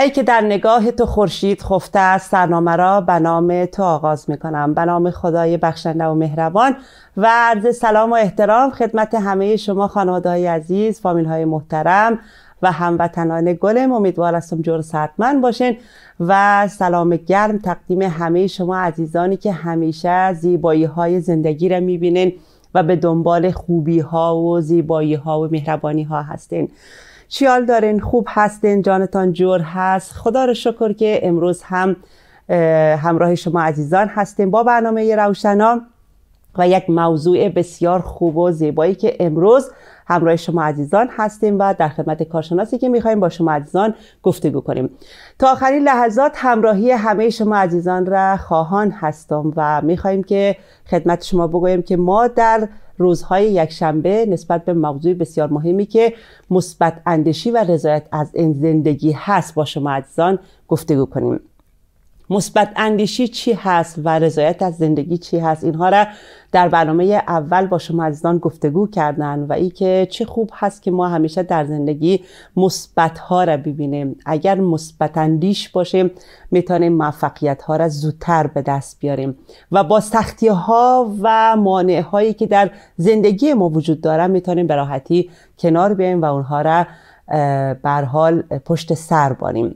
ای که در نگاه تو خورشید خفته است سرنامه را به نام تو آغاز می کنم به نام خدای بخشنده و مهربان و عرض سلام و احترام خدمت همه شما خانواده های عزیز فامیل های محترم و هموطنان گلم امیدوار استم جور من باشین و سلام گرم تقدیم همه شما عزیزانی که همیشه زیبایی های زندگی را میبینین و به دنبال خوبی ها و زیبایی ها و مهربانی ها هستین چیال دارین خوب هستین جانتان جور هست خدا رو شکر که امروز هم همراه شما عزیزان هستیم با برنامه روشنا و یک موضوع بسیار خوب و زیبایی که امروز همراه شما عزیزان هستیم و در خدمت کارشناسی که میخوایم با شما عزیزان گفتگو کنیم تا آخرین لحظات همراهی همه شما عزیزان را خواهان هستم و میخوایم که خدمت شما بگوییم که ما در روزهای یکشنبه نسبت به موضوع بسیار مهمی که مثبت اندیشی و رضایت از این زندگی هست با شما عزیزان گفتگو کنیم مثبت اندیشی چی هست و رضایت از زندگی چی هست اینها را در برنامه اول با شما عزیزان گفتگو کردن و ای که چه خوب هست که ما همیشه در زندگی مثبت ها را ببینیم اگر مثبت اندیش باشیم میتونیم موفقیت ها را زودتر به دست بیاریم و با سختی ها و مانع هایی که در زندگی ما وجود داره میتونیم به راحتی کنار بیایم و اونها را بر حال پشت سر بانیم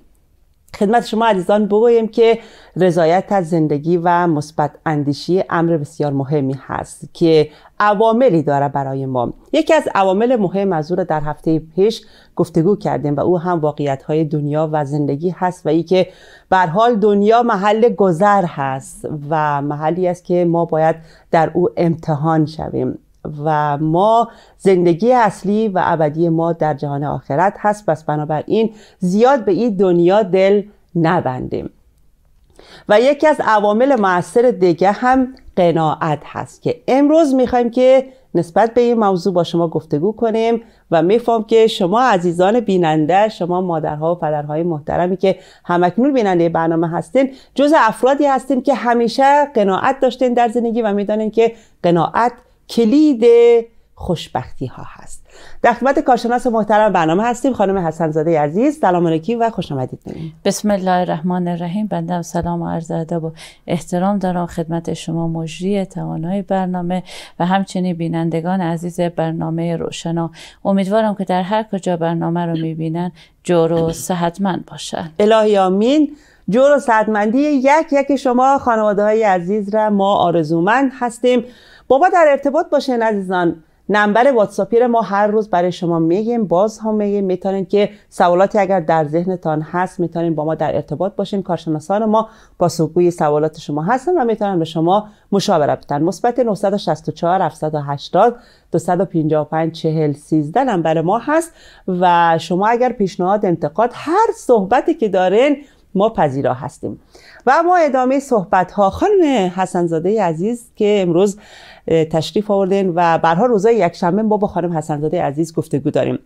خدمت شما عزیزان بگویم که رضایت از زندگی و مثبت اندیشی امر بسیار مهمی هست که عواملی داره برای ما یکی از عوامل مهم از او را در هفته پیش گفتگو کردیم و او هم واقعیت های دنیا و زندگی هست و ای که بر حال دنیا محل گذر هست و محلی است که ما باید در او امتحان شویم و ما زندگی اصلی و ابدی ما در جهان آخرت هست پس بنابراین زیاد به این دنیا دل نبندیم و یکی از عوامل موثر دیگه هم قناعت هست که امروز میخوایم که نسبت به این موضوع با شما گفتگو کنیم و میفهم که شما عزیزان بیننده شما مادرها و پدرهای محترمی که همکنون بیننده برنامه هستین جز افرادی هستین که همیشه قناعت داشتین در زندگی و میدانین که قناعت کلید خوشبختی ها هست در خدمت کارشناس محترم برنامه هستیم خانم حسن زاده عزیز سلام علیکم و خوش آمدید بسم الله الرحمن الرحیم بنده سلام و عرض ادب و احترام دارم خدمت شما مجری توانای برنامه و همچنین بینندگان عزیز برنامه روشنا امیدوارم که در هر کجا برنامه رو میبینن جور و صحتمند باشن الهی آمین جور و صحتمندی یک یک شما خانواده های عزیز را ما آرزومند هستیم با در ارتباط باشین عزیزان نمبر واتساپیر ما هر روز برای شما میگیم باز هم میگیم میتونین که سوالاتی اگر در ذهنتان هست میتونین با ما در ارتباط باشین کارشناسان ما با پاسخگوی سوالات شما هستن و میتونن به شما مشاوره بدن مثبت 964 780 255 40 13 نمبر ما هست و شما اگر پیشنهاد انتقاد هر صحبتی که دارین ما پذیرا هستیم و ما ادامه صحبت ها خانم حسنزاده عزیز که امروز تشریف آوردن و برها روزای یکشنبه ما با خانم حسنزاده عزیز گفتگو داریم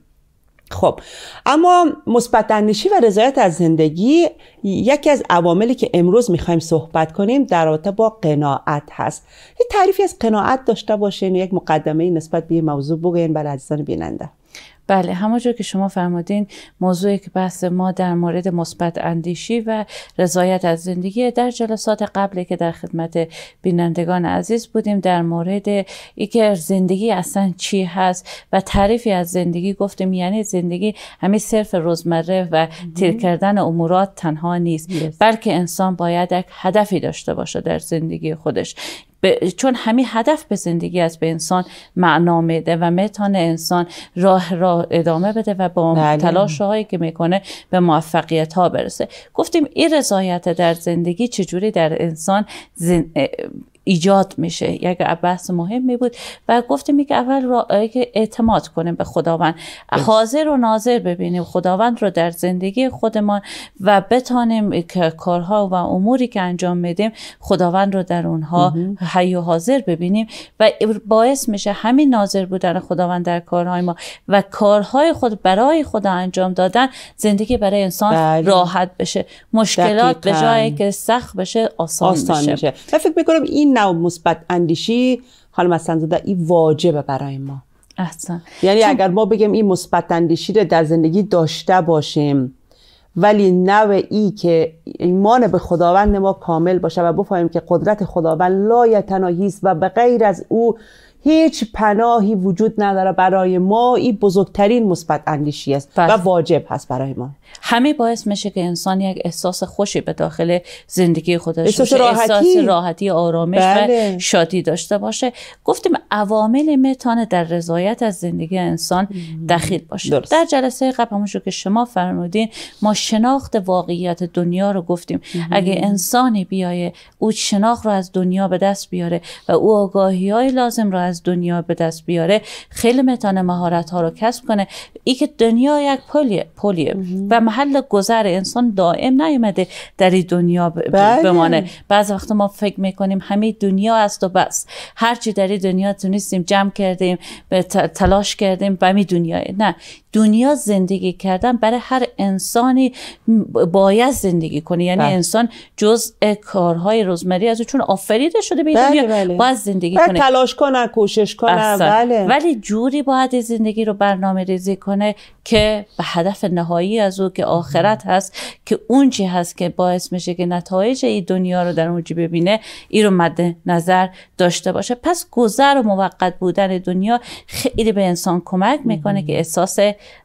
خب اما مثبت و رضایت از زندگی یکی از عواملی که امروز میخوایم صحبت کنیم در رابطه با قناعت هست یه تعریفی از قناعت داشته باشین یک مقدمه نسبت به موضوع بگوین برای عزیزان بیننده بله همونجور که شما فرمودین موضوعی که بحث ما در مورد مثبت اندیشی و رضایت از زندگی در جلسات قبلی که در خدمت بینندگان عزیز بودیم در مورد اینکه زندگی اصلا چی هست و تعریفی از زندگی گفتیم یعنی زندگی همین صرف روزمره و تیر کردن امورات تنها نیست بلکه انسان باید یک هدفی داشته باشه در زندگی خودش چون همین هدف به زندگی از به انسان معنا میده و میتونه انسان راه را ادامه بده و با بله. تلاش هایی که میکنه به موفقیت ها برسه گفتیم این رضایت در زندگی چجوری در انسان ایجاد میشه یک بحث مهمی بود و گفتیم که اول اعتماد کنیم به خداوند بله. حاضر و ناظر ببینیم خداوند رو در زندگی خودمان و بتانیم که کارها و اموری که انجام میدیم خداوند رو در اونها حی و حاضر ببینیم و باعث میشه همین ناظر بودن خداوند در کارهای ما و کارهای خود برای خدا انجام دادن زندگی برای انسان بله. راحت بشه مشکلات به جایی که سخت بشه آسان, فکر این نو مثبت اندیشی مثلا زده این واجبه برای ما احسن. یعنی اگر ما بگیم این مثبت اندیشی رو در زندگی داشته باشیم ولی نو ای که ایمان به خداوند ما کامل باشه و بفهمیم که قدرت خداوند لایتناهی است و به غیر از او هیچ پناهی وجود نداره برای ما این بزرگترین مثبت اندیشی است و بله. واجب هست برای ما همه باعث میشه که انسان یک احساس خوشی به داخل زندگی خودش احساس راحتی آرامش و بله. شادی داشته باشه گفتیم عوامل میتانه در رضایت از زندگی انسان دخیل باشه در جلسه قبل همونجور که شما فرمودین ما شناخت واقعیت دنیا رو گفتیم اگه انسانی بیایه او شناخت رو از دنیا به دست بیاره و او آگاهی های لازم رو از دنیا به دست بیاره خیلی میتانه مهارت ها رو کسب کنه ای که دنیا یک پلیه پلیه و محل گذر انسان دائم نیامده در این دنیا بله. بمانه بعض وقت ما فکر میکنیم همه دنیا است و بس هرچی در این دنیا تونستیم جمع کردیم تلاش کردیم و می دنیا نه دنیا زندگی کردن برای هر انسانی باید زندگی کنه یعنی بله. انسان جز کارهای روزمری از چون آفریده شده به بله بله. باید زندگی کنه تلاش کنه کوشش کنه بله. ولی جوری باید زندگی رو برنامه ریزی کنه که به هدف نهایی از او که آخرت هست که اون چی هست که باعث میشه که نتایج این دنیا رو در اونجی ببینه این رو مد نظر داشته باشه پس گذر و موقت بودن دنیا خیلی به انسان کمک میکنه که احساس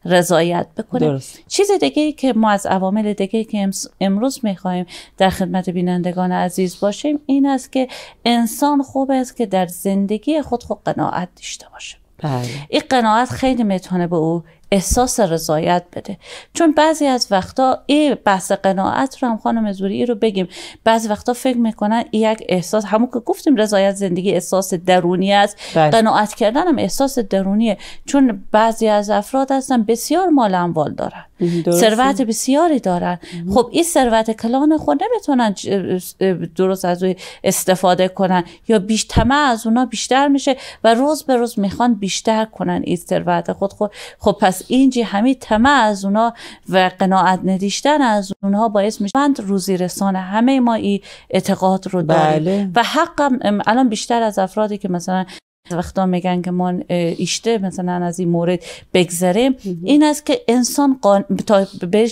رضایت بکنه چیز دیگه ای که ما از عوامل دیگه که امروز میخوایم در خدمت بینندگان عزیز باشیم این است که انسان خوب است که در زندگی خود خود قناعت داشته باشه بله. این قناعت خیلی میتونه به او احساس رضایت بده چون بعضی از وقتا این بحث قناعت رو هم خانم زوری رو بگیم بعضی وقتا فکر میکنن این یک احساس همون که گفتیم رضایت زندگی احساس درونی است بله. قناعت کردن هم احساس درونیه چون بعضی از افراد هستن بسیار مال اموال دارن ثروت بسیاری دارن خب این ثروت کلان خود نمیتونن درست از اون استفاده کنن یا بیش طمع از اونا بیشتر میشه و روز به روز میخوان بیشتر کنن این ثروت خود خب, خب، پس اینجی این جی همین از اونا و قناعت ندیشتن از اونها باعث میشه من روزی رسانه همه ما این اعتقاد رو داریم بله. و حقم الان بیشتر از افرادی که مثلا وقتا میگن که ما ایشته مثلا از این مورد بگذریم این است که انسان قان... تا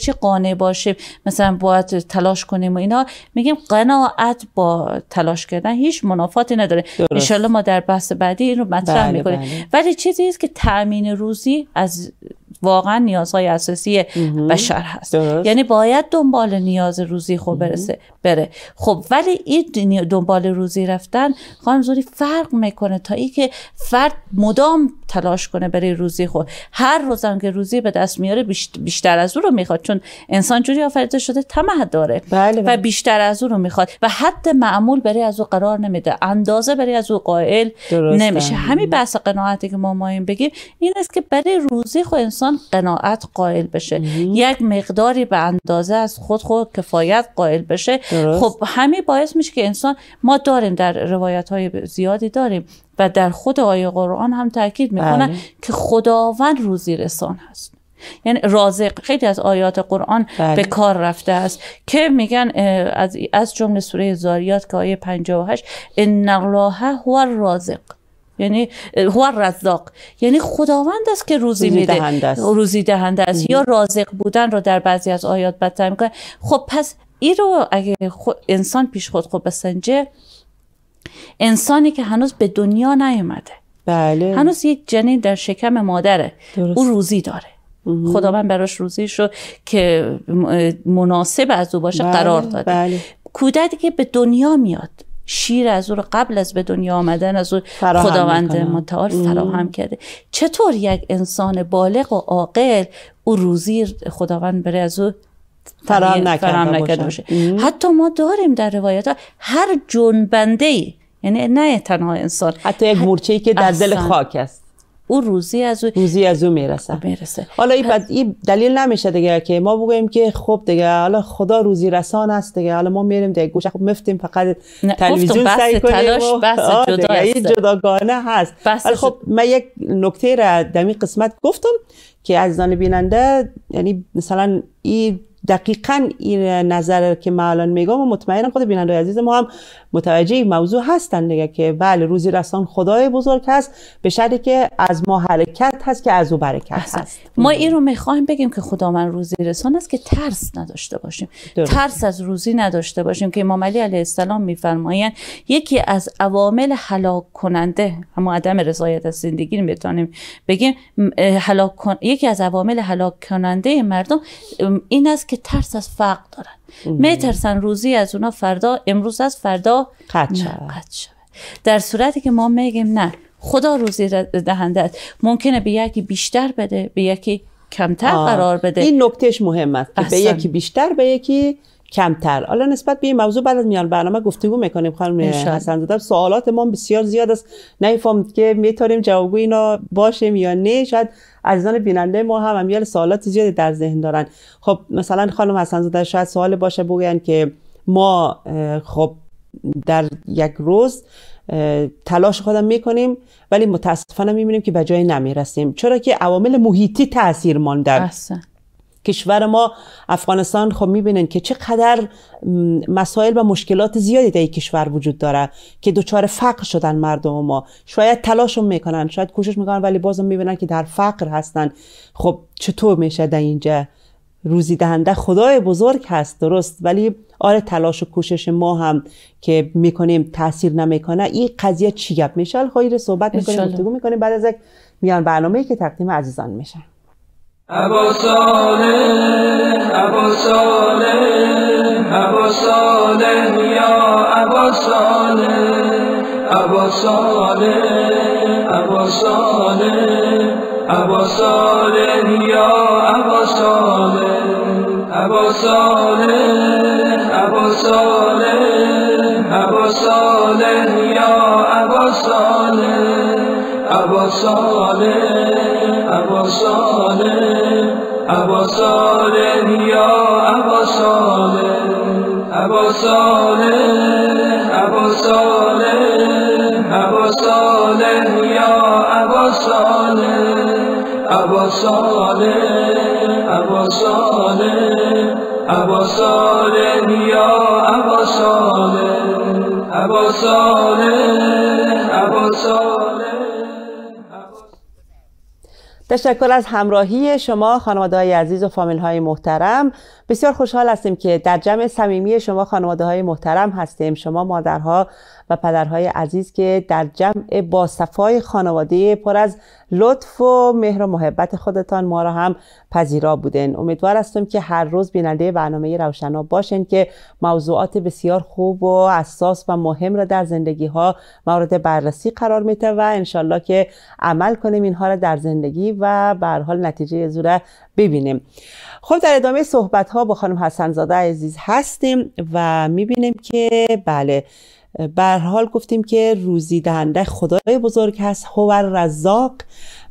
چه قانع باشه مثلا باید تلاش کنیم و اینا میگیم قناعت با تلاش کردن هیچ منافاتی نداره انشالله ما در بحث بعدی این رو مطرح بله میکنیم بله. ولی چیزی است که تأمین روزی از واقعا نیازهای اساسی بشر هست درست. یعنی باید دنبال نیاز روزی خب برسه بره خب ولی این دنبال روزی رفتن خانم زوری فرق میکنه تا اینکه که فرد مدام تلاش کنه برای روزی خود خب. هر روزم که روزی به دست میاره بیشتر از او رو میخواد چون انسان جوری آفریده شده تمه داره بله و بله. بیشتر از او رو میخواد و حد معمول برای از او قرار نمیده اندازه برای از او قائل نمیشه همین بحث قناعتی که ما مایم بگیم این است که برای روزی خود خب انسان انسان قناعت قائل بشه یک مقداری به اندازه از خود خود کفایت قائل بشه خب همین باعث میشه که انسان ما داریم در روایت های زیادی داریم و در خود آیه قرآن هم تاکید میکنن بله. که خداوند روزی رسان هست یعنی رازق خیلی از آیات قرآن بله. به کار رفته است که میگن از از جمله سوره زاریات که آیه 58 ان الله هو الرازق یعنی هو رزاق یعنی خداوند است که روزی میده روزی دهنده است یا رازق بودن رو در بعضی از آیات بدتر میکنه خب پس این رو اگه انسان پیش خود خوب بسنجه انسانی که هنوز به دنیا نیومده بله هنوز یک جنین در شکم مادره درست. او روزی داره خداوند براش روزی رو که مناسب از او باشه بله، قرار داده بله. کودکی که به دنیا میاد شیر از او رو قبل از به دنیا آمدن از او خداوند متعال فراهم کرده چطور یک انسان بالغ و عاقل او روزی خداوند بره از او فراهم نکرده باشه حتی ما داریم در روایت ها هر جنبنده ای یعنی نه تنها انسان حتی یک مورچه که در دل خاک است او روزی از او روزی از او میرسه میرسه حالا این ای دلیل نمیشه دیگه که ما بگویم که خب دیگه حالا خدا روزی رسان است دیگه حالا ما میریم دیگه گوشه خب مفتیم فقط تلویزیون سعی کنیم تلاش آره، جدا یعنی این جداگانه هست ولی خب من یک نکته را در قسمت گفتم که از بیننده یعنی مثلا این دقیقا این نظر که من الان میگم و مطمئنم خود بیننده عزیز ما هم متوجه این موضوع هستن دیگه که بله روزی رسان خدای بزرگ هست به شرطی که از ما حرکت هست که از او برکت هست ما این رو میخوایم بگیم که خدا من روزی رسان است که ترس نداشته باشیم ترس از روزی نداشته باشیم که امام علی علیه السلام میفرمایند یکی از عوامل هلاک کننده هم عدم رضایت از زندگی میتونیم بگیم هلاک یکی از عوامل هلاک کننده مردم این است که ترس از فقر دارن میترسن روزی از اونا فردا امروز از فردا قطع شده در صورتی که ما میگیم نه خدا روزی دهنده است ممکنه به یکی بیشتر بده به یکی کمتر قرار بده این نکتهش مهم است به یکی بیشتر به یکی کمتر حالا نسبت به این موضوع بعد از میان برنامه گفتگو میکنیم خانم حسن زاده سوالات ما بسیار زیاد است نمیفهم که میتونیم جوابگو اینا باشیم یا نه شاید عزیزان بیننده ما هم امیال سوالات زیادی در ذهن دارن خب مثلا خانم حسن زاده شاید سوال باشه بگن که ما خب در یک روز تلاش خودم میکنیم ولی متاسفانه میبینیم که به جای نمیرسیم چرا که عوامل محیطی تاثیر مانده کشور ما افغانستان خب میبینن که چقدر مسائل و مشکلات زیادی در کشور وجود داره که دچار فقر شدن مردم ما شاید تلاشم میکنن شاید کوشش میکنن ولی بازم میبینن که در فقر هستن خب چطور میشه در اینجا روزی دهنده خدای بزرگ هست درست ولی آره تلاش و کوشش ما هم که میکنیم تاثیر نمیکنه این قضیه چی گپ میشه خیلی صحبت میکنیم گفتگو میکنیم بعد از یک میان برنامه که تقدیم عزیزان میشه ابا صالح ابا صالح ابا صالح یا ابا صالح ابا صالح ابا صالح ابا صالح یا ابا صالح ابا صالح ابا صالح ابا صالح یا ابا صالح ابا صالح عباساله صالح یا ابا صالح ابا صالح یا ابا صالح ابا صالح یا ابا صالح ابا تشکر از همراهی شما خانواده های عزیز و فامیل های محترم بسیار خوشحال هستیم که در جمع صمیمی شما خانواده های محترم هستیم شما مادرها و پدرهای عزیز که در جمع با صفای خانواده پر از لطف و مهر و محبت خودتان ما را هم پذیرا بودن امیدوار هستم که هر روز بیننده برنامه روشنا باشین که موضوعات بسیار خوب و اساس و مهم را در زندگی ها مورد بررسی قرار میده و انشالله که عمل کنیم اینها را در زندگی و به حال نتیجه زوره ببینیم خب در ادامه صحبت ها با خانم حسن زاده عزیز هستیم و میبینیم که بله بر حال گفتیم که روزی دهنده خدای بزرگ هست هو رزاق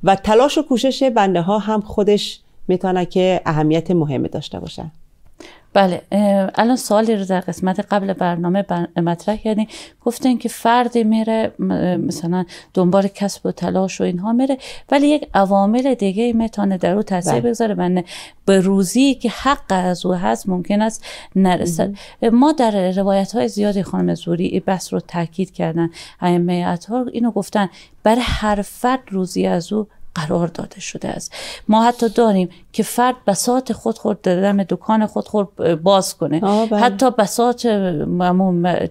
و تلاش و کوشش بنده ها هم خودش میتونه که اهمیت مهمی داشته باشه بله الان سوالی رو در قسمت قبل برنامه مطرح کردیم گفتین که فردی میره مثلا دنبال کسب و تلاش و اینها میره ولی یک عوامل دیگه میتونه در او تاثیر بله. بگذاره و به روزی که حق از او هست ممکن است نرسد ما در روایت های زیادی خانم زوری این بحث رو تاکید کردن ائمه اطهار اینو گفتن برای هر فرد روزی از او قرار داده شده است ما حتی داریم که فرد بسات خود در دم دکان خود خورد باز کنه بله. حتی بسات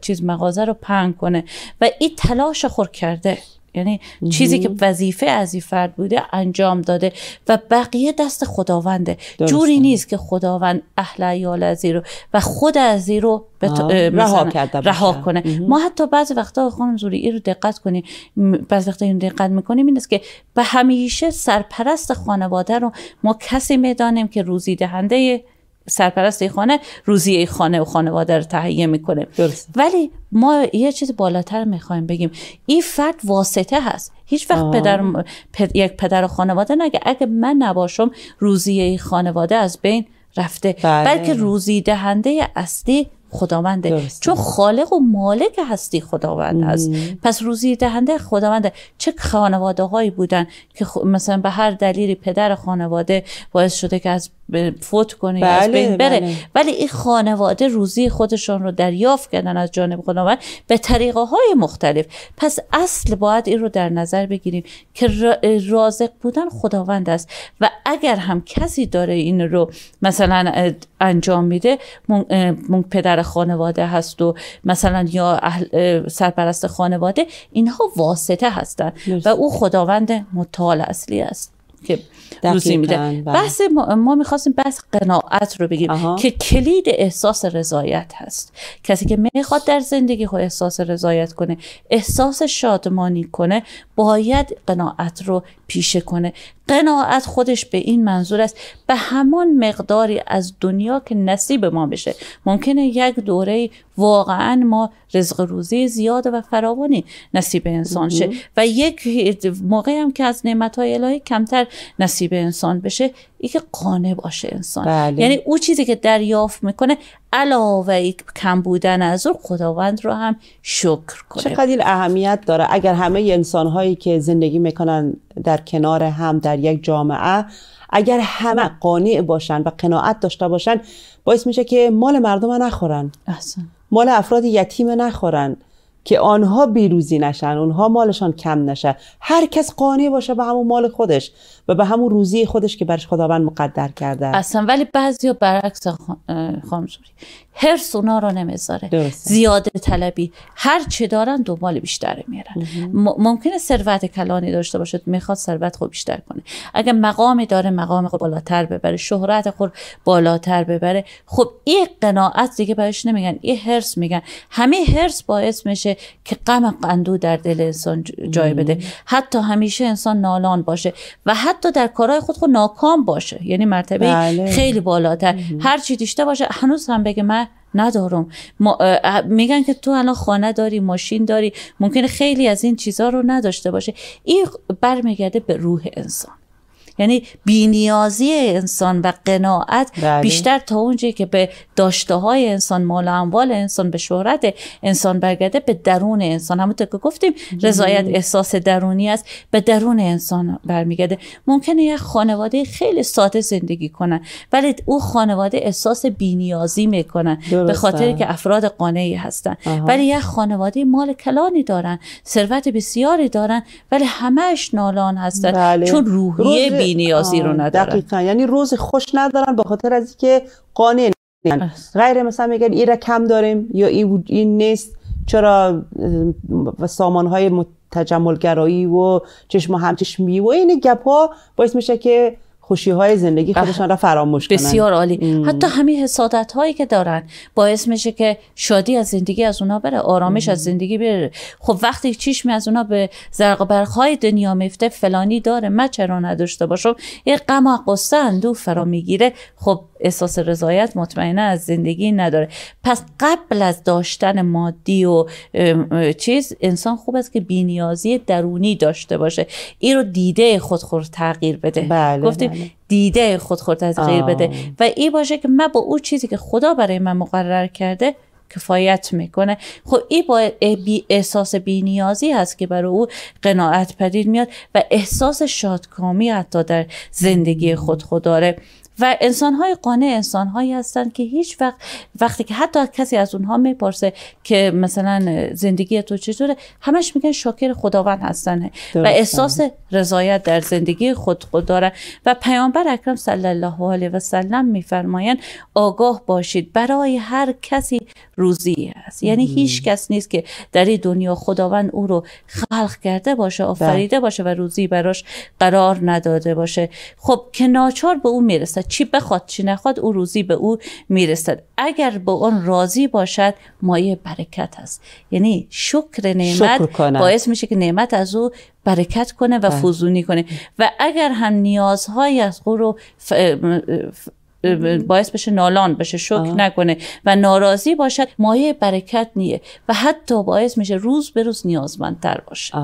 چیز مغازه رو پنگ کنه و این تلاش خور کرده یعنی چیزی که وظیفه از این فرد بوده انجام داده و بقیه دست خداونده جوری نیست که خداوند اهل ایال از رو و خود از رو رها, رها کنه ما حتی بعضی وقتا خانم زوری رو دقت کنیم بعضی وقتا این دقت میکنیم این است که به همیشه سرپرست خانواده رو ما کسی میدانیم که روزی دهنده سرپرست خانه روزی خانه و خانواده رو تهیه میکنه ولی ما یه چیز بالاتر میخوایم بگیم این فرد واسطه هست هیچ وقت پدر، یک پدر خانواده نگه اگه من نباشم روزی خانواده از بین رفته بله. بلکه روزی دهنده اصلی خداونده درسته. چون خالق و مالک هستی خداوند است. پس روزی دهنده خداونده چه خانواده هایی بودن که مثلا به هر دلیلی پدر خانواده باعث شده که از فوت کنه بله، از بین بره بله. ولی این خانواده روزی خودشان رو دریافت کردن از جانب خداوند به طریقه های مختلف پس اصل باید این رو در نظر بگیریم که رازق بودن خداوند است و اگر هم کسی داره این رو مثلا انجام میده پدر خانواده هست و مثلا یا اهل سرپرست خانواده اینها واسطه هستند و او خداوند متعال اصلی است که روزی میده بله. بحث ما, ما میخواستیم بحث قناعت رو بگیم که کلید احساس رضایت هست کسی که میخواد در زندگی خود احساس رضایت کنه احساس شادمانی کنه باید قناعت رو پیشه کنه قناعت خودش به این منظور است به همان مقداری از دنیا که نصیب ما بشه ممکنه یک دوره واقعا ما رزق روزی زیاد و فراوانی نصیب انسان شه و یک موقعی هم که از های الهی کمتر نصیب انسان بشه که قانع باشه انسان بله. یعنی او چیزی که دریافت میکنه علاوه کم بودن از اون خداوند رو هم شکر کنه چقدر اهمیت داره اگر همه انسان هایی که زندگی میکنن در کنار هم در یک جامعه اگر همه قانع باشن و قناعت داشته باشن باعث میشه که مال مردم نخورن مال افراد یتیم نخورن که آنها بیروزی نشن اونها مالشان کم نشه هر کس قانع باشه به همون مال خودش و به همون روزی خودش که برش خداوند مقدر کرده اصلا ولی بعضی برعکس خانم هر سونا رو نمیذاره زیاده طلبی هر چه دارن دو مال بیشتر میرن ممکنه ثروت کلانی داشته باشد میخواد ثروت خود بیشتر کنه اگر مقامی داره مقام خود بالاتر ببره شهرت خود بالاتر ببره خب این قناعت دیگه بهش نمیگن این هرس میگن همه هرس باعث میشه که غم قندو در دل انسان جای بده حتی همیشه انسان نالان باشه و حتی در کارهای خود خود ناکام باشه یعنی مرتبه بله. خیلی بالاتر هر چی دیشته باشه هنوز هم بگه من ندارم میگن که تو الان خانه داری ماشین داری ممکنه خیلی از این چیزها رو نداشته باشه این برمیگرده به روح انسان یعنی بینیازی انسان و قناعت بله. بیشتر تا اونجایی که به داشته های انسان مال اموال انسان به شهرت انسان برگرده به درون انسان همونطور که گفتیم رضایت احساس درونی است به درون انسان برمیگرده ممکنه یک خانواده خیلی ساده زندگی کنن ولی او خانواده احساس بینیازی میکنن به خاطر که افراد قانعی هستن ولی یک خانواده مال کلانی دارن ثروت بسیاری دارن ولی همش نالان هستن بله. چون روحیه روز... نیازی رو ندارن یعنی روز خوش ندارن به خاطر از اینکه قانع غیر مثلا میگن این کم داریم یا این نیست چرا سامان های تجملگرایی و چشم همچشمی و این گپ ها باعث میشه که خوشی های زندگی بله. خودشان را فراموش کنن بسیار عالی حتی همین حسادت هایی که دارن باعث میشه که شادی از زندگی از اونا بره آرامش از زندگی بره خب وقتی چشم از اونا به زرق های دنیا میفته فلانی داره من چرا نداشته باشم این غم و قصه اندو فرا میگیره خب احساس رضایت مطمئنا از زندگی نداره پس قبل از داشتن مادی و چیز انسان خوب است که بینیازی درونی داشته باشه این رو دیده خودخور تغییر بده بله گفتیم بله. دیده خود از غیر بده و این باشه که من با او چیزی که خدا برای من مقرر کرده کفایت میکنه خب ای با احساس بینیازی هست که برای او قناعت پدید میاد و احساس شادکامی حتی در زندگی خود خود داره و انسانهای قانع هایی هستند که هیچ وقت وقتی که حتی کسی از اونها میپرسه که مثلا زندگی تو چطوره همش میگن شاکر خداوند هستن و احساس رضایت در زندگی خود خود دارن و پیامبر اکرم صلی الله علیه و سلم میفرمایند آگاه باشید برای هر کسی روزی است یعنی هیچ کس نیست که در این دنیا خداوند او رو خلق کرده باشه آفریده بله. باشه و روزی براش قرار نداده باشه خب که ناچار به او میرسه چی بخواد چی نخواد او روزی به او میرسد اگر به اون راضی باشد مایه برکت است یعنی شکر نعمت شکر باعث میشه که نعمت از او برکت کنه و بله. فزونی کنه و اگر هم نیازهای از او رو باعث بشه نالان بشه شکر نکنه و ناراضی باشد مایه برکت نیه و حتی باعث میشه روز به روز نیازمندتر باشه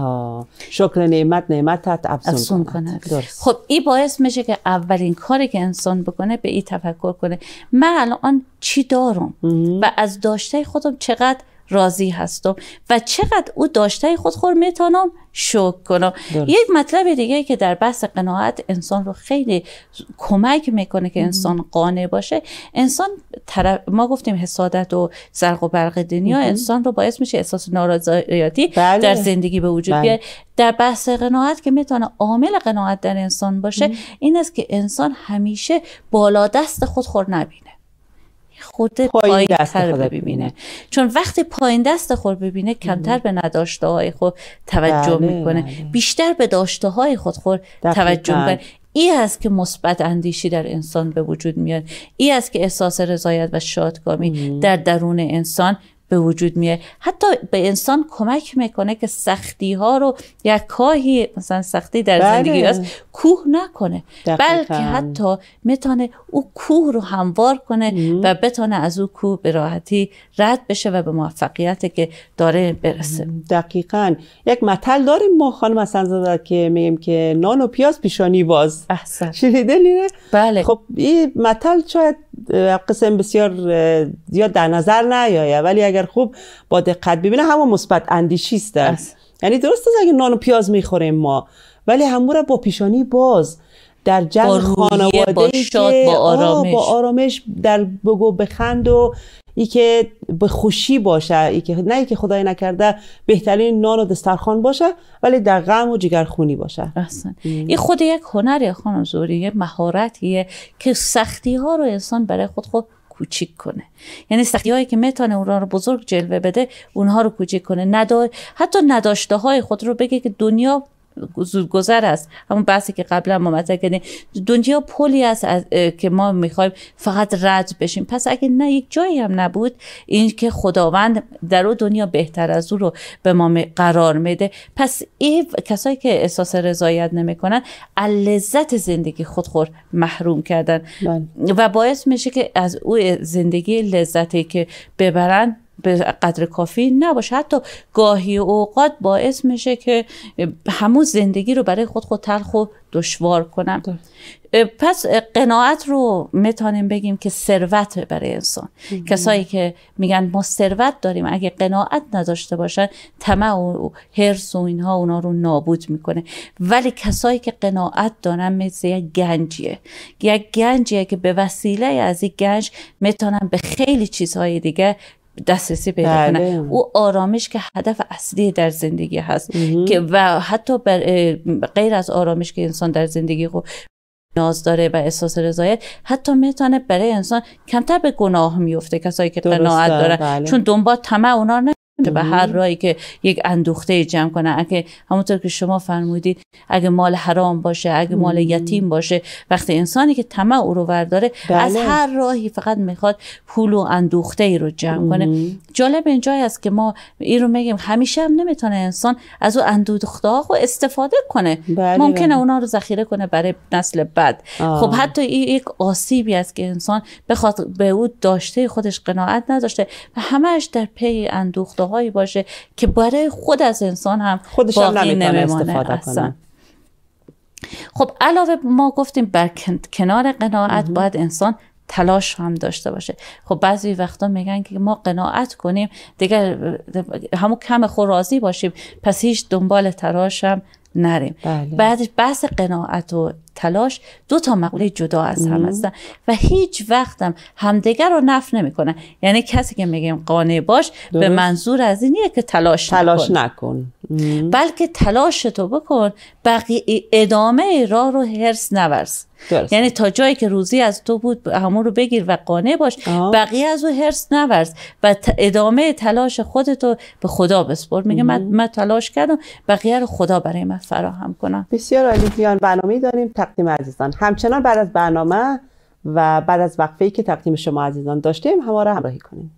شکر نعمت نعمتت افزون کنه خب این باعث میشه که اولین کاری که انسان بکنه به این تفکر کنه من الان چی دارم و از داشته خودم چقدر راضی هستم و چقدر او داشته خود خور میتونم شکر کنم یک مطلب دیگه که در بحث قناعت انسان رو خیلی کمک میکنه که انسان قانع باشه انسان ما گفتیم حسادت و زرق و برق دنیا انسان رو باعث میشه احساس ناراضیاتی بله. در زندگی به وجود بله. در بحث قناعت که میتونه عامل قناعت در انسان باشه این است که انسان همیشه بالا دست خود خور نبینه خود پایین دست خود ببینه چون وقتی پایین دست خود ببینه کمتر به نداشته های خود توجه بله، میکنه بله. بیشتر به داشته های خود خود توجه میکنه ای است که مثبت اندیشی در انسان به وجود میاد ای است که احساس رضایت و شادکامی در درون انسان به وجود میه حتی به انسان کمک میکنه که سختی ها رو یا کاهی مثلا سختی در بله. زندگی هست کوه نکنه دقیقا. بلکه حتی میتونه او کوه رو هموار کنه و بتونه از او کوه به راحتی رد بشه و به موفقیت که داره برسه دقیقا یک مثل داریم ما خانم حسن که میگیم که نان و پیاز پیشانی باز احسن نیره؟ بله خب این مثل شاید قسم بسیار زیاد در نظر نیایه ولی اگر خوب با دقت ببینه همون مثبت اندیشی است یعنی درست است اگر نان و پیاز میخوریم ما ولی همون را با پیشانی باز در جمع خانواده با شاد با آرامش با آرامش در بگو بخند و ای که به خوشی باشه ای که نه ای که خدای نکرده بهترین نان و دسترخوان باشه ولی در غم و جگرخونی باشه باشد این خود یک هنر خانم زوری یک مهارتیه که سختی ها رو انسان برای خود خود کوچیک کنه یعنی سختی هایی که میتونه اونها رو بزرگ جلوه بده اونها رو کوچیک کنه ندار... حتی نداشته های خود رو بگه که دنیا گذر است همون بحثی که قبلا ما مطرح کردیم دنیا پلی است که ما میخوایم فقط رد بشیم پس اگه نه یک جایی هم نبود این که خداوند در او دنیا بهتر از او رو به ما قرار میده پس این کسایی که احساس رضایت نمیکنن لذت زندگی خودخور محروم کردن بله. و باعث میشه که از او زندگی لذتی که ببرن به قدر کافی نباشه حتی گاهی اوقات باعث میشه که همون زندگی رو برای خود خود تلخ و دشوار کنم پس قناعت رو میتونیم بگیم که ثروت برای انسان کسایی که میگن ما ثروت داریم اگه قناعت نداشته باشن طمع و حرص و اینها اونا رو نابود میکنه ولی کسایی که قناعت دارن مثل یک گنجیه یک گنجیه که به وسیله از این گنج میتونن به خیلی چیزهای دیگه دسترسی پیدا کنن بله. او آرامش که هدف اصلی در زندگی هست که و حتی بر غیر از آرامش که انسان در زندگی خو ناز داره و احساس رضایت حتی میتونه برای انسان کمتر به گناه میفته کسایی که قناعت دارن بله. چون دنبال طمع اونا نه به هر رایی که یک اندوخته جمع کنه اگه همونطور که شما فرمودید اگه مال حرام باشه اگه مال یتیم باشه وقتی انسانی که طمع او رو ورداره بله. از هر راهی فقط میخواد پول و اندوخته ای رو جمع کنه جالب اینجایی است که ما این رو میگیم همیشه هم نمیتونه انسان از او اندوخته ها رو استفاده کنه بله ممکنه بله. اونا رو ذخیره کنه برای نسل بعد خب حتی این یک آسیبی است که انسان بخواد به او داشته خودش قناعت نداشته و همش در پی اندوخته باشه که برای خود از انسان هم خودش هم استفاده خب علاوه ما گفتیم بر کنار قناعت باید انسان تلاش هم داشته باشه خب بعضی وقتا میگن که ما قناعت کنیم دیگر همون کم خود راضی باشیم پس هیچ دنبال تلاش هم نریم بله. بعدش بحث قناعت و تلاش دو تا مقوله جدا از هم هستن و هیچ وقتم همدیگر رو نف نمیکنن یعنی کسی که میگیم قانع باش به منظور از اینیه که تلاش, تلاش نکن, بلکه تلاش تو بکن بقیه ادامه راه رو هرس نورس یعنی تا جایی که روزی از تو بود همون رو بگیر و قانع باش بقیه از او هرس نورس و ادامه تلاش خودتو به خدا بسپر میگه من،, تلاش کردم بقیه رو خدا برای من فراهم کنم بسیار عالی برنامه داریم تقدیم عزیزان همچنان بعد از برنامه و بعد از ای که تقدیم شما عزیزان داشتیم همه را همراهی کنیم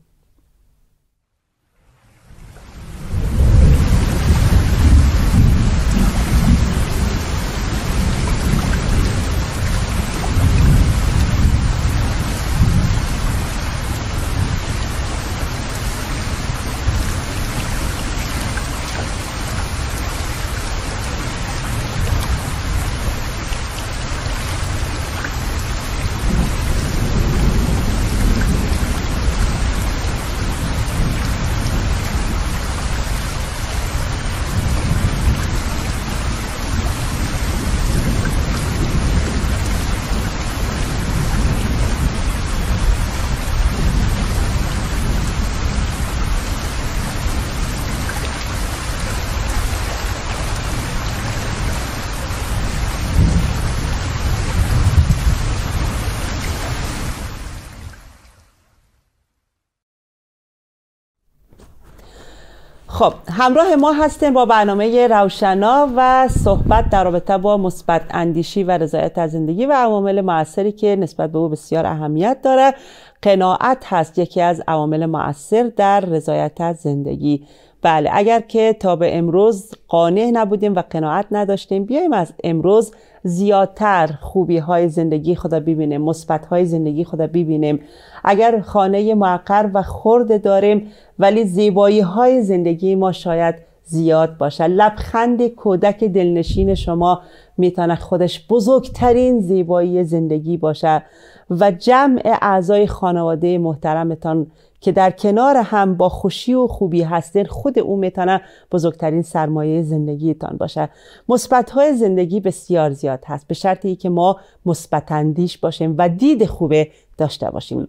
خب همراه ما هستیم با برنامه روشنا و صحبت در رابطه با مثبت اندیشی و رضایت از زندگی و عوامل موثری که نسبت به او بسیار اهمیت داره قناعت هست یکی از عوامل موثر در رضایت از زندگی بله اگر که تا به امروز قانع نبودیم و قناعت نداشتیم بیایم از امروز زیادتر خوبی های زندگی خدا ببینیم مثبت های زندگی خدا ببینیم اگر خانه معقر و خرد داریم ولی زیبایی های زندگی ما شاید زیاد باشه لبخند کودک دلنشین شما میتونه خودش بزرگترین زیبایی زندگی باشه و جمع اعضای خانواده محترمتان که در کنار هم با خوشی و خوبی هستن خود او میتونه بزرگترین سرمایه زندگیتان باشه مثبت های زندگی بسیار زیاد هست به شرطی که ما مثبت اندیش باشیم و دید خوبه داشته باشیم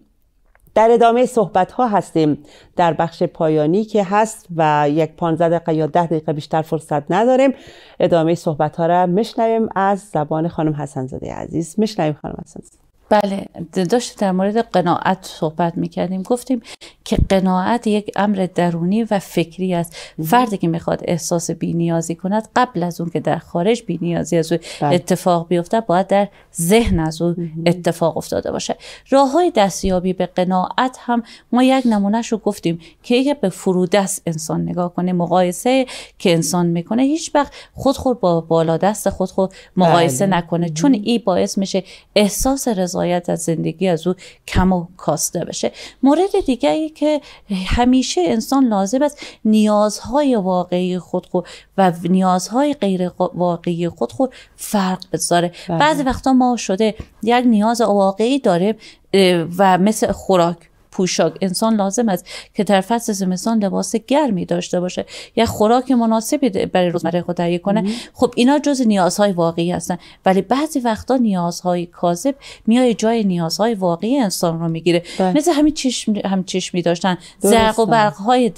در ادامه صحبت ها هستیم در بخش پایانی که هست و یک پانزده دقیقه یا ده دقیقه بیشتر فرصت نداریم ادامه صحبت ها را مشنویم از زبان خانم حسن زاده عزیز مشنویم خانم حسن بله داشتیم در مورد قناعت صحبت میکردیم گفتیم که قناعت یک امر درونی و فکری است فردی که میخواد احساس بینیازی کند قبل از اون که در خارج بینیازی از او بله. اتفاق بیفته باید در ذهن از او اتفاق افتاده باشه راه های دستیابی به قناعت هم ما یک نمونهش رو گفتیم که اگه به فرودست انسان نگاه کنه مقایسه که انسان میکنه هیچ وقت خود با خود خود مقایسه بله. نکنه چون ای باعث میشه احساس رضا رضایت از زندگی از او کم و کاسته بشه مورد دیگری که همیشه انسان لازم است نیازهای واقعی خود خود و نیازهای غیر واقعی خود خود فرق بذاره بله. بعضی وقتا ما شده یک نیاز واقعی داره و مثل خوراک پوشاک انسان لازم است که در فصل زمستان لباس گرمی داشته باشه یا خوراک مناسبی برای روزمره خود تهیه کنه خب اینا جز نیازهای واقعی هستن ولی بعضی وقتا نیازهای کاذب میای جای نیازهای واقعی انسان رو میگیره بله. مثل همین چشم هم چشمی داشتن زرق و برق های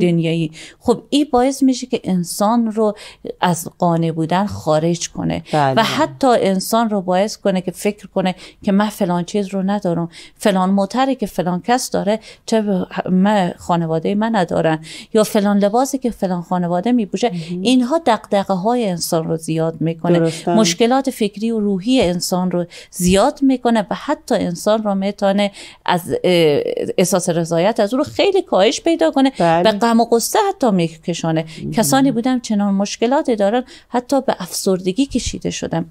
دنیایی خب این باعث میشه که انسان رو از قانع بودن خارج کنه بله. و حتی انسان رو باعث کنه که فکر کنه که من فلان چیز رو ندارم فلان موتره که فلان کس داره چه من خانواده من ندارن یا فلان لباسی که فلان خانواده میپوشه اینها دقدقه های انسان رو زیاد میکنه مشکلات فکری و روحی انسان رو زیاد میکنه و حتی انسان رو میتونه از احساس رضایت از او رو خیلی کاهش پیدا کنه بله. و غم و قصه حتی میکشانه کسانی بودم چنان مشکلاتی دارن حتی به افسردگی کشیده شدم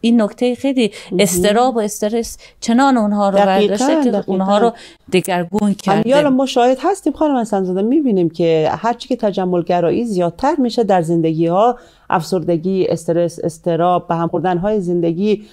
این نکته خیلی استراب و استرس چنان اونها رو برداشته که اونها رو دگرگون کرده حالا ما شاید هستیم خانم انسان زاده میبینیم که هرچی که تجملگرایی زیادتر میشه در زندگی ها افسردگی استرس استراب به هم خوردن های زندگی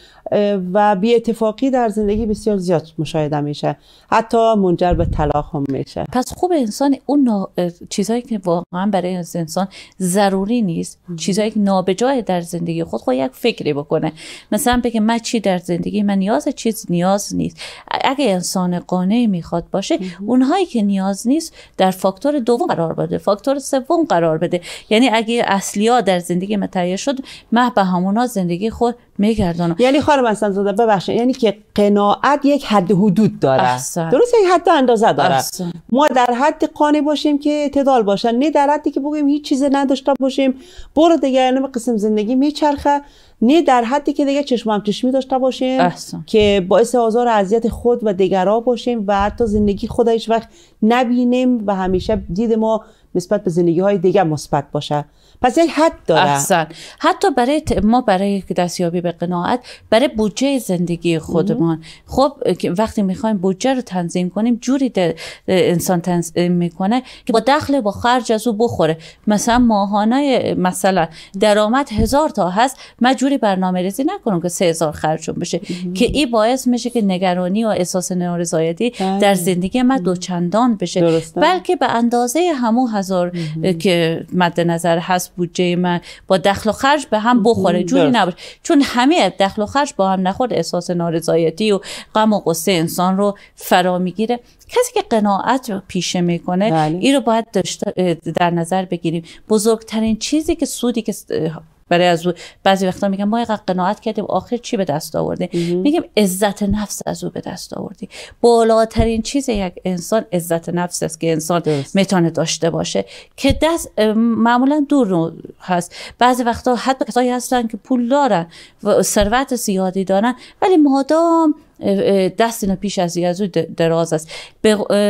و بی اتفاقی در زندگی بسیار زیاد مشاهده میشه حتی منجر به طلاق هم میشه پس خوب انسان اون چیزهایی که واقعا برای انسان ضروری نیست چیزهایی که نابجای در زندگی خود خود یک فکری بکنه مثلا بگه من چی در زندگی من نیاز چیز نیاز نیست اگه انسان قانه میخواد باشه اونهایی که نیاز نیست در فاکتور دوم قرار بده فاکتور سوم قرار بده یعنی اگه اصلیا در زندگی ما شد مه به همونا زندگی خود میگردانم یعنی خانم اصلا زاده ببخشید یعنی که قناعت یک حد حدود داره احسن. درست یک حد اندازه داره احسن. ما در حد قانع باشیم که اعتدال باشه نه در حدی که بگیم هیچ چیز نداشته باشیم برو دیگه یعنی قسم زندگی میچرخه نه در حدی که دیگه چشمم چشمی داشته باشیم که باعث آزار و اذیت خود و دیگرها باشیم و حتی زندگی خود وقت نبینیم و همیشه دید ما نسبت به زندگی های دیگه مثبت باشه پس یک حد داره احسن. حتی برای ما برای دستیابی به قناعت برای بودجه زندگی خودمان خب وقتی میخوایم بودجه رو تنظیم کنیم جوری ده... انسان تنظیم میکنه که با دخل با خرج از او بخوره مثلا ماهانه مثلا درآمد هزار تا هست من جوری برنامه ریزی نکنم که سه هزار خرجون بشه که این باعث میشه که نگرانی و احساس نارضایتی در بله. زندگی من دوچندان بشه درسته. بلکه به اندازه همو هزار که مد نظر هست بودجه من با دخل و خرج به هم بخوره جوری نباشه چون همه دخل و خرج با هم نخورد احساس نارضایتی و غم و قصه انسان رو فرا میگیره کسی که قناعت رو پیشه میکنه بله. این رو باید در نظر بگیریم بزرگترین چیزی که سودی که برای از او بعضی وقتا میگم ما اینقدر قناعت کردیم آخر چی به دست آوردیم میگم عزت نفس از او به دست آوردی بالاترین چیز یک انسان عزت نفس است که انسان میتونه داشته باشه که دست معمولا دور هست بعضی وقتا حتی کسایی هستن که پول دارن و ثروت زیادی دارن ولی مادام دست اینا پیش از یزو دراز است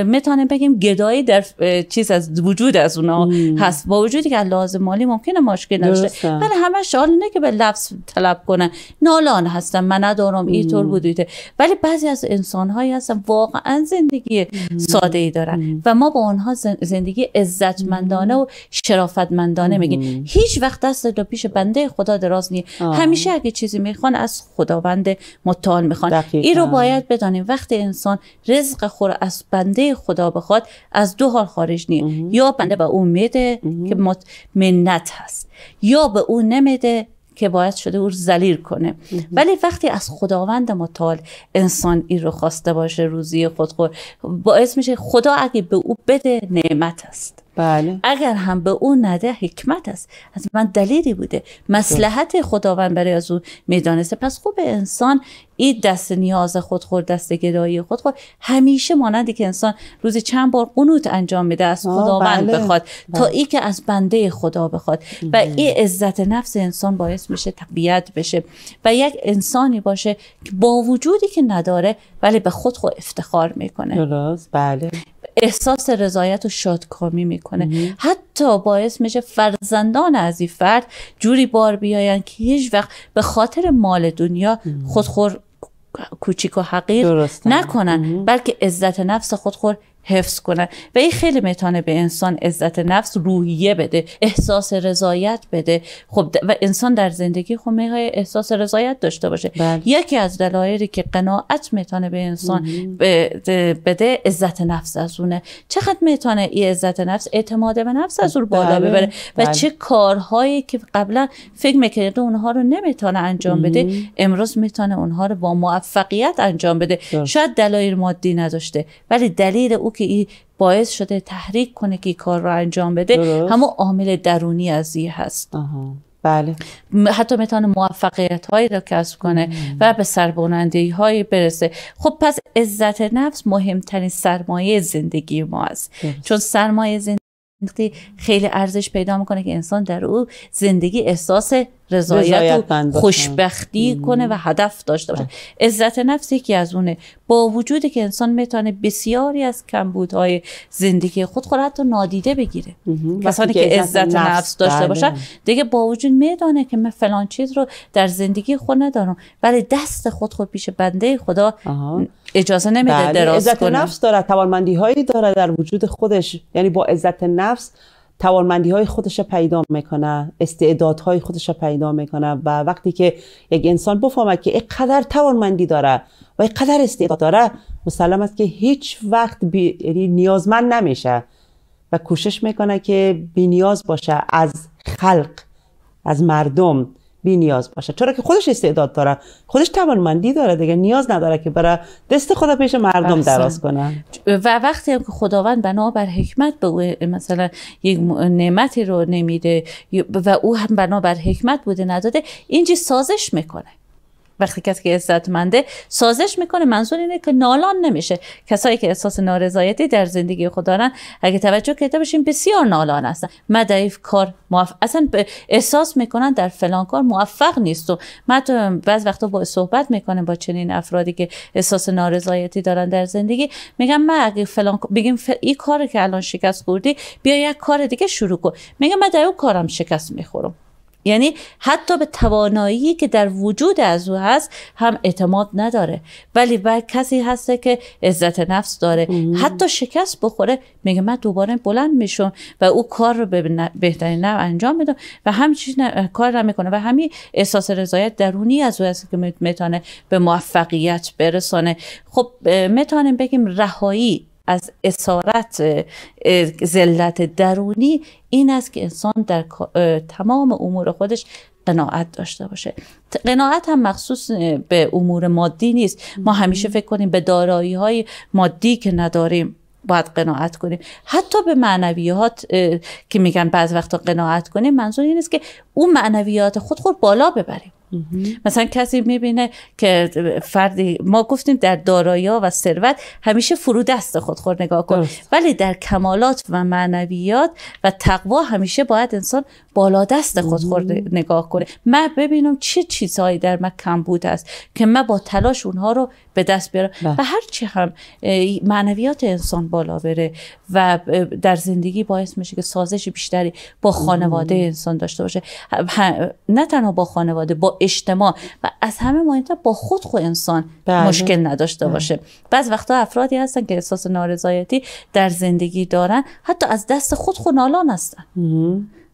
میتونه بگیم گدایی در چیز از وجود از اونا هست با وجودی که لازم مالی ممکنه مشکل نشه ولی همه شال نه که به لفظ طلب کنن نالان هستم من ندارم طور بودیده ولی بعضی از انسان هایی هستن واقعا زندگی ساده ای دارن و ما با آنها زندگی عزتمندانه و شرافتمندانه میگیم هیچ وقت دست تا پیش بنده خدا دراز نیه همیشه اگه چیزی میخوان از خداوند متعال میخوان رو باید بدانیم وقتی انسان رزق خور از بنده خدا بخواد از دو حال خارج نیه یا بنده به او میده که منت هست یا به او نمیده که باید شده او زلیر کنه ولی وقتی از خداوند مطال انسان این رو خواسته باشه روزی خود خور باعث میشه خدا اگه به او بده نعمت است بله. اگر هم به او نده حکمت است از من دلیلی بوده مسلحت خداوند برای از او میدانسته پس خوب انسان این دست نیاز خود خورد دست گدایی خود خورد همیشه مانندی که انسان روز چند بار قنوت انجام میده از خداوند بله. بخواد تا بله. ای که از بنده خدا بخواد و بله. این عزت نفس انسان باعث میشه تقویت بشه و یک انسانی باشه که با وجودی که نداره ولی به خود خود افتخار میکنه درست بله احساس رضایت و شادکامی میکنه حتی باعث میشه فرزندان از این فرد جوری بار بیاین که هیچ وقت به خاطر مال دنیا خودخور کوچیک و حقیر نکنن بلکه عزت نفس خودخور حفظ کنن و این خیلی میتونه به انسان عزت نفس روحیه بده احساس رضایت بده خب و انسان در زندگی خب های احساس رضایت داشته باشه بله. یکی از دلایلی که قناعت میتونه به انسان بده عزت نفس از اونه چقدر میتونه این عزت نفس اعتماد به نفس از اون بالا بله. ببره و بله. چه کارهایی که قبلا فکر میکرده اونها رو نمیتونه انجام بده امروز میتونه اونها رو با موفقیت انجام بده شاید دلایل مادی نداشته ولی دلیل او که ای باعث شده تحریک کنه که کار رو انجام بده همون عامل درونی از ای هست بله حتی میتونه موفقیت هایی رو کسب کنه و به سربلندی هایی برسه خب پس عزت نفس مهمترین سرمایه زندگی ما است چون سرمایه زندگی خیلی ارزش پیدا میکنه که انسان در او زندگی احساس رضایت و خوشبختی کنه و هدف داشته باشه عزت نفس یکی از اونه با وجود که انسان میتونه بسیاری از کمبودهای زندگی خود خود حتی نادیده بگیره کسانی که عزت نفس, داشته باشن دیگه با وجود میدانه که من فلان چیز رو در زندگی خود ندارم ولی دست خود خود پیش بنده خدا اجازه نمیده بله. درست کنه عزت نفس داره توانمندی هایی داره در وجود خودش یعنی با عزت نفس توانمندی های خودش پیدا میکنه استعدادهای خودش پیدا میکنه و وقتی که یک انسان بفهمد که اینقدر توانمندی داره و اینقدر استعداد داره مسلم است که هیچ وقت بی... یعنی نیازمند نمیشه و کوشش میکنه که بی نیاز باشه از خلق از مردم بی نیاز باشه چرا که خودش استعداد داره خودش توانمندی داره دیگه نیاز نداره که برای دست خدا پیش مردم دراز کنه. و وقتی هم که خداوند بنابر حکمت به مثلا یک نعمتی رو نمیده و او هم بنابر حکمت بوده نداده اینجی سازش میکنه وقتی کسی که عزتمنده سازش میکنه منظور اینه که نالان نمیشه کسایی که احساس نارضایتی در زندگی خود دارن اگه توجه کرده باشیم بسیار نالان هستن من کار موف... اصلا احساس میکنن در فلان کار موفق نیست و من بعض وقتا با صحبت میکنم با چنین افرادی که احساس نارضایتی دارن در زندگی میگم من اگه فلان بگیم ف... این کار که الان شکست خوردی بیا یک کار دیگه شروع کن میگم من در اون کارم شکست میخورم یعنی حتی به توانایی که در وجود از او هست هم اعتماد نداره ولی بر کسی هسته که عزت نفس داره حتی شکست بخوره میگه من دوباره بلند میشم و او کار رو به بهترین نحو انجام میدم و همچین کار رو میکنه و همین احساس رضایت درونی از او هست که میتونه به موفقیت برسانه خب میتونیم بگیم رهایی از اسارت ذلت درونی این است که انسان در تمام امور خودش قناعت داشته باشه قناعت هم مخصوص به امور مادی نیست ما همیشه فکر کنیم به دارایی های مادی که نداریم باید قناعت کنیم حتی به معنویات که میگن بعض وقتا قناعت کنیم منظور این است که اون معنویات خود خود بالا ببریم مثلا کسی میبینه که فردی ما گفتیم در دارایی و ثروت همیشه فرو دست خودخور نگاه کن ولی در کمالات و معنویات و تقوا همیشه باید انسان بالا دست خودخور نگاه کنه من ببینم چه چی چیزهایی در من کم بود است که من با تلاش اونها رو به دست بیارم بله. و هرچی هم معنویات انسان بالا بره و در زندگی باعث میشه که سازش بیشتری با خانواده انسان داشته باشه نه تنها با خانواده با اجتماع و از همه مهمتر با خود خود انسان بله. مشکل نداشته بله. باشه بعض وقتا افرادی هستن که احساس نارضایتی در زندگی دارن حتی از دست خود خود نالان هستن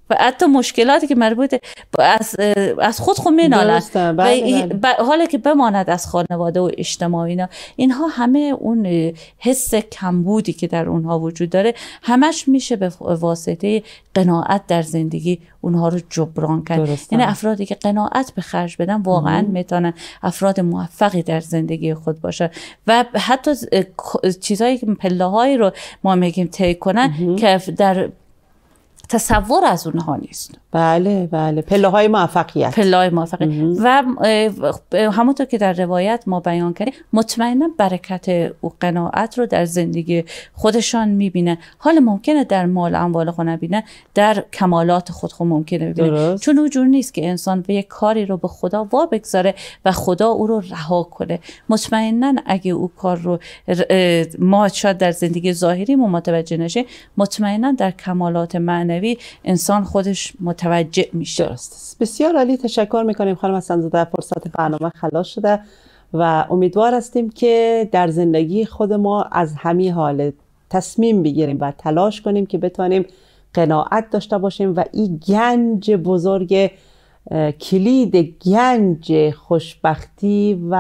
و حتی مشکلاتی که مربوط از, از خود خود مینالن و بله، بله. حالا که بماند از خانواده و اجتماع اینا اینها همه اون حس کمبودی که در اونها وجود داره همش میشه به واسطه قناعت در زندگی اونها رو جبران کرد یعنی افرادی که قناعت به خرج بدن واقعا میتونن افراد موفقی در زندگی خود باشن و حتی چیزایی که پله رو ما میگیم طی کنن که در تصور از اونها نیست بله بله پله های موفقیت پله های موفقیت و همونطور که در روایت ما بیان کردیم مطمئنا برکت و قناعت رو در زندگی خودشان میبینن حال ممکنه در مال اموال خود نبینه در کمالات خود خود ممکنه ببینن چون اونجور نیست که انسان به یک کاری رو به خدا وا بگذاره و خدا او رو رها کنه مطمئنا اگه او کار رو ما در زندگی ظاهری ما متوجه نشه مطمئنا در کمالات انسان خودش متوجه میشه درست بسیار عالی تشکر میکنیم خانم حسن فرصت برنامه خلاص شده و امیدوار هستیم که در زندگی خود ما از همین حال تصمیم بگیریم و تلاش کنیم که بتوانیم قناعت داشته باشیم و این گنج بزرگ کلید گنج خوشبختی و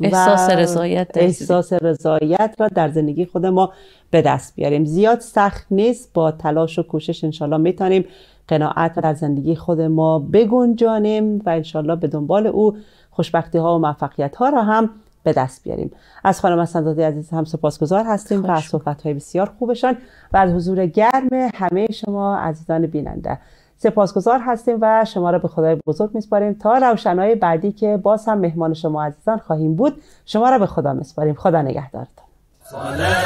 احساس رضایت احساس رضایت را در زندگی خود ما به دست بیاریم زیاد سخت نیست با تلاش و کوشش انشالله میتونیم قناعت را در زندگی خود ما بگنجانیم و انشالله به دنبال او خوشبختی ها و موفقیت ها را هم به دست بیاریم از خانم اسندادی عزیز هم سپاسگزار هستیم و از صحبت های بسیار خوبشان و از حضور گرم همه شما عزیزان بیننده سپاسگزار هستیم و شما را به خدای بزرگ میسپاریم تا روشنهای بعدی که باز هم مهمان شما عزیزان خواهیم بود شما را به خدا میسپاریم خدا نگهدارتان